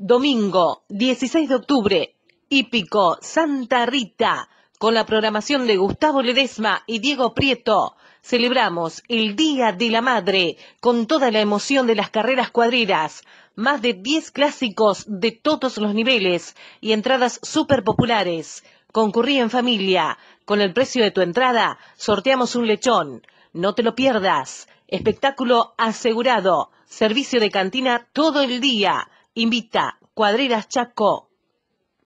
Domingo, 16 de octubre, Hípico Santa Rita, con la programación de Gustavo Ledesma y Diego Prieto. Celebramos el Día de la Madre con toda la emoción de las carreras cuadreras, más de 10 clásicos de todos los niveles y entradas súper populares. Concurrí en familia. Con el precio de tu entrada, sorteamos un lechón. No te lo pierdas. Espectáculo asegurado. Servicio de cantina todo el día. Invita Cuadrillas Chaco